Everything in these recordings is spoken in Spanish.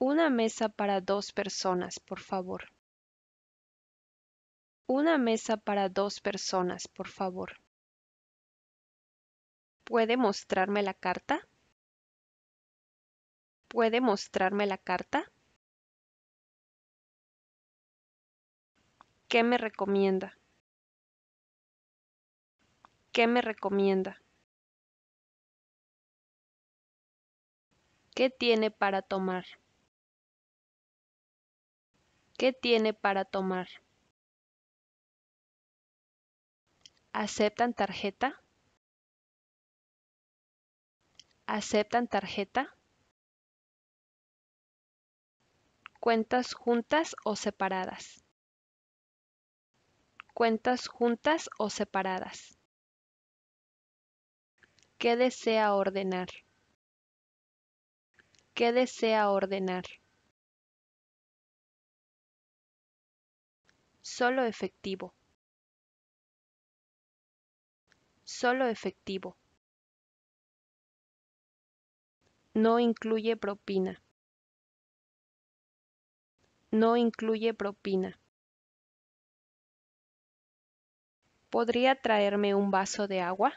Una mesa para dos personas, por favor. Una mesa para dos personas, por favor. ¿Puede mostrarme la carta? ¿Puede mostrarme la carta? ¿Qué me recomienda? ¿Qué me recomienda? ¿Qué tiene para tomar? ¿Qué tiene para tomar? ¿Aceptan tarjeta? ¿Aceptan tarjeta? Cuentas juntas o separadas. Cuentas juntas o separadas. ¿Qué desea ordenar? ¿Qué desea ordenar? Solo efectivo. Solo efectivo. No incluye propina. No incluye propina. ¿Podría traerme un vaso de agua?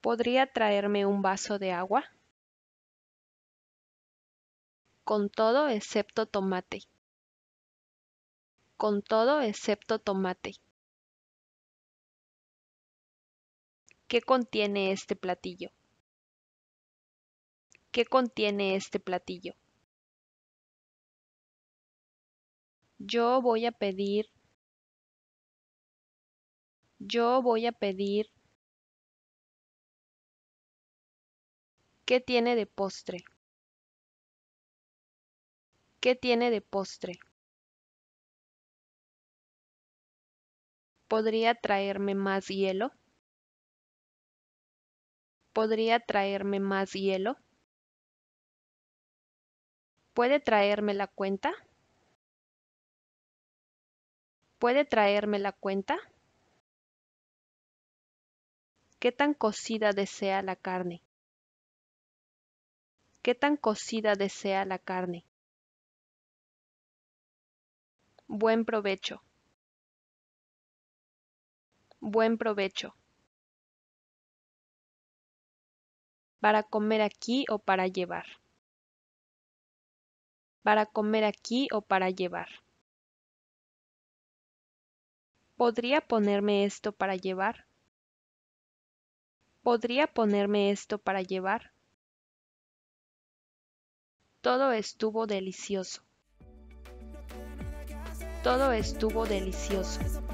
¿Podría traerme un vaso de agua? Con todo excepto tomate con todo excepto tomate. ¿Qué contiene este platillo? ¿Qué contiene este platillo? Yo voy a pedir. Yo voy a pedir. ¿Qué tiene de postre? ¿Qué tiene de postre? ¿Podría traerme más hielo? ¿Podría traerme más hielo? ¿Puede traerme la cuenta? ¿Puede traerme la cuenta? ¿Qué tan cocida desea la carne? ¿Qué tan cocida desea la carne? Buen provecho buen provecho. Para comer aquí o para llevar. Para comer aquí o para llevar. ¿Podría ponerme esto para llevar? ¿Podría ponerme esto para llevar? Todo estuvo delicioso. Todo estuvo delicioso.